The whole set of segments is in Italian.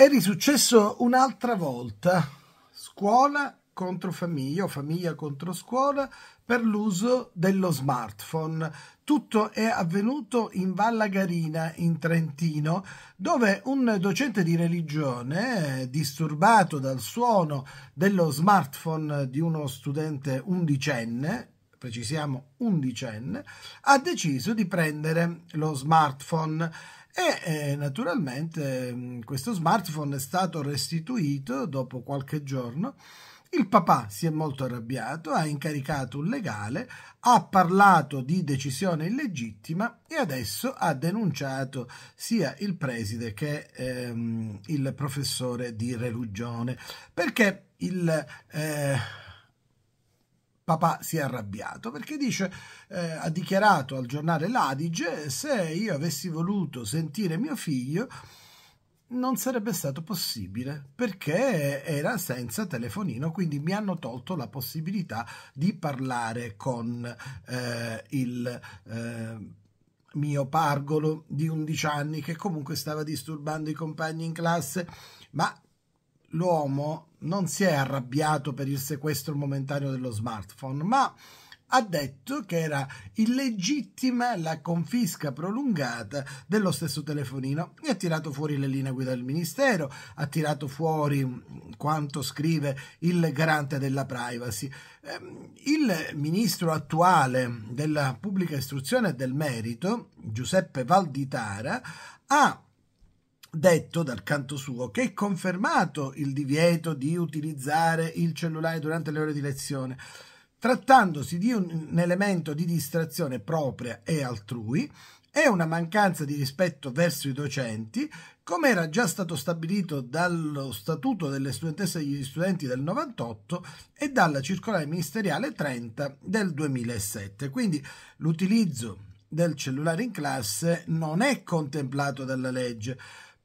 È risuccesso un'altra volta, scuola contro famiglia o famiglia contro scuola per l'uso dello smartphone. Tutto è avvenuto in Vallagarina, in Trentino, dove un docente di religione, disturbato dal suono dello smartphone di uno studente undicenne, precisiamo undicenne, ha deciso di prendere lo smartphone e eh, naturalmente mm, questo smartphone è stato restituito dopo qualche giorno. Il papà si è molto arrabbiato, ha incaricato un legale, ha parlato di decisione illegittima e adesso ha denunciato sia il preside che ehm, il professore di religione perché il eh, papà si è arrabbiato perché dice, eh, ha dichiarato al giornale L'Adige, se io avessi voluto sentire mio figlio non sarebbe stato possibile perché era senza telefonino, quindi mi hanno tolto la possibilità di parlare con eh, il... Eh, mio pargolo di 11 anni che comunque stava disturbando i compagni in classe, ma l'uomo non si è arrabbiato per il sequestro momentaneo dello smartphone, ma ha detto che era illegittima la confisca prolungata dello stesso telefonino e ha tirato fuori le linee guida del Ministero, ha tirato fuori quanto scrive il garante della privacy. Ehm, il ministro attuale della pubblica istruzione e del merito, Giuseppe Valditara, ha detto dal canto suo che è confermato il divieto di utilizzare il cellulare durante le ore di lezione, trattandosi di un elemento di distrazione propria e altrui è una mancanza di rispetto verso i docenti, come era già stato stabilito dallo Statuto delle studentesse e degli studenti del 98 e dalla circolare ministeriale 30 del 2007. Quindi l'utilizzo del cellulare in classe non è contemplato dalla legge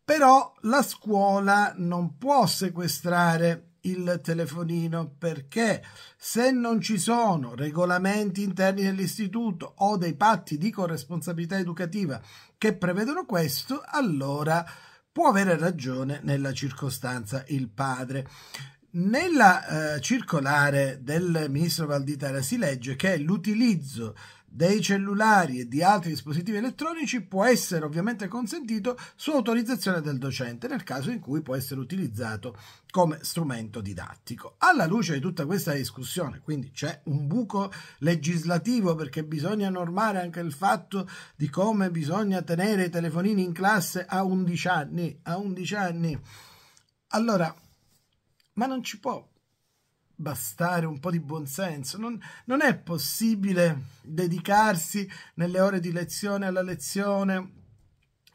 però la scuola non può sequestrare il telefonino perché se non ci sono regolamenti interni dell'istituto o dei patti di corresponsabilità educativa che prevedono questo, allora può avere ragione nella circostanza il padre. Nella eh, circolare del ministro Valditara si legge che l'utilizzo dei cellulari e di altri dispositivi elettronici può essere ovviamente consentito su autorizzazione del docente nel caso in cui può essere utilizzato come strumento didattico. Alla luce di tutta questa discussione, quindi c'è un buco legislativo perché bisogna normare anche il fatto di come bisogna tenere i telefonini in classe a 11 anni, a 11 anni. Allora, ma non ci può bastare un po' di buonsenso. Non, non è possibile dedicarsi nelle ore di lezione alla lezione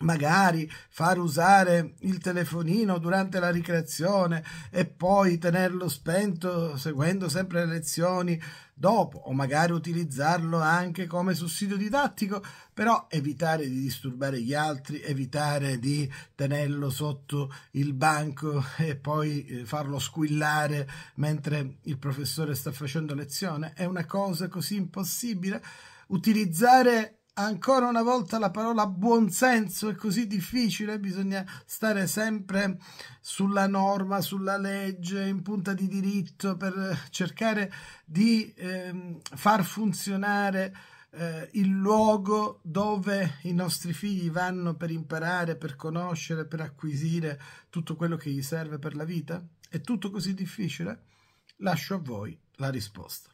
magari far usare il telefonino durante la ricreazione e poi tenerlo spento seguendo sempre le lezioni dopo o magari utilizzarlo anche come sussidio didattico però evitare di disturbare gli altri evitare di tenerlo sotto il banco e poi eh, farlo squillare mentre il professore sta facendo lezione è una cosa così impossibile utilizzare ancora una volta la parola buonsenso è così difficile, bisogna stare sempre sulla norma, sulla legge, in punta di diritto per cercare di ehm, far funzionare eh, il luogo dove i nostri figli vanno per imparare, per conoscere, per acquisire tutto quello che gli serve per la vita? È tutto così difficile? Lascio a voi la risposta.